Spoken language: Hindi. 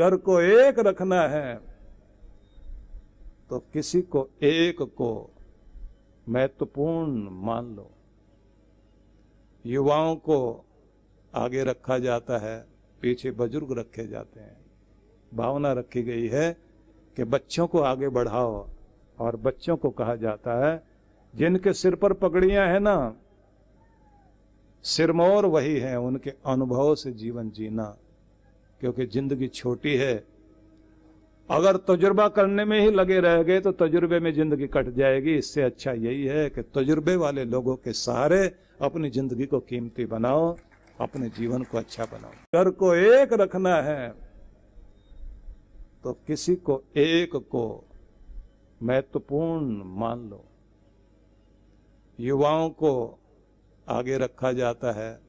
कर को एक रखना है तो किसी को एक को महत्वपूर्ण मान लो युवाओं को आगे रखा जाता है पीछे बुजुर्ग रखे जाते हैं भावना रखी गई है कि बच्चों को आगे बढ़ाओ और बच्चों को कहा जाता है जिनके सिर पर पगड़ियां हैं ना सिरमौर वही है उनके अनुभव से जीवन जीना क्योंकि जिंदगी छोटी है अगर तजुर्बा करने में ही लगे रह गए तो तजुर्बे में जिंदगी कट जाएगी इससे अच्छा यही है कि तजुर्बे वाले लोगों के सहारे अपनी जिंदगी को कीमती बनाओ अपने जीवन को अच्छा बनाओ घर को एक रखना है तो किसी को एक को महत्वपूर्ण मान लो युवाओं को आगे रखा जाता है